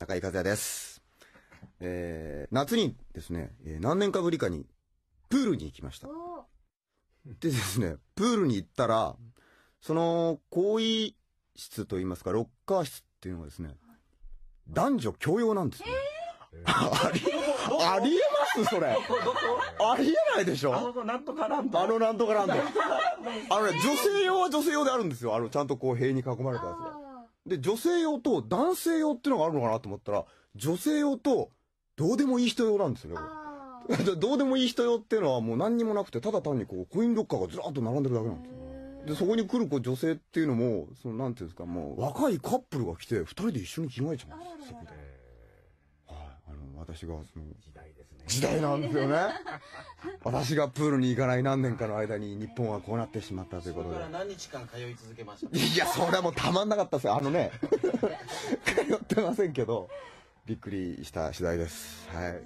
高井和也です。えー、夏にですね、何年かぶりかに、プールに行きました。でですね、プールに行ったら、その、更衣室といいますか、ロッカー室っていうのはですね、男女共用なんですよ、えー、あり、ありえますそれ。ありえないでしょあのなんとかランド。あのなんとかランド。あのね、女性用は女性用であるんですよ。あの、ちゃんとこう塀に囲まれたやつは。で、女性用と男性用っていうのがあるのかなと思ったら、女性用とどうでもいい人用なんですよね、どうでもいい人用っていうのはもう何にもなくて、ただ単にこう、コインロッカーがずらっと並んでるだけなんですよ。で、そこに来る子女性っていうのも、その、なんていうんですか、もう、若いカップルが来て、二人で一緒に着替えちゃうんですよ、そこで。私がその時代ですね時代なんですよね 私がプールに行かない何年かの間に日本はこうなってしまったということでそれから何日間通い続けましたいやそれはもうたまんなかったですよあのね 通ってませんけどびっくりした次第ですはい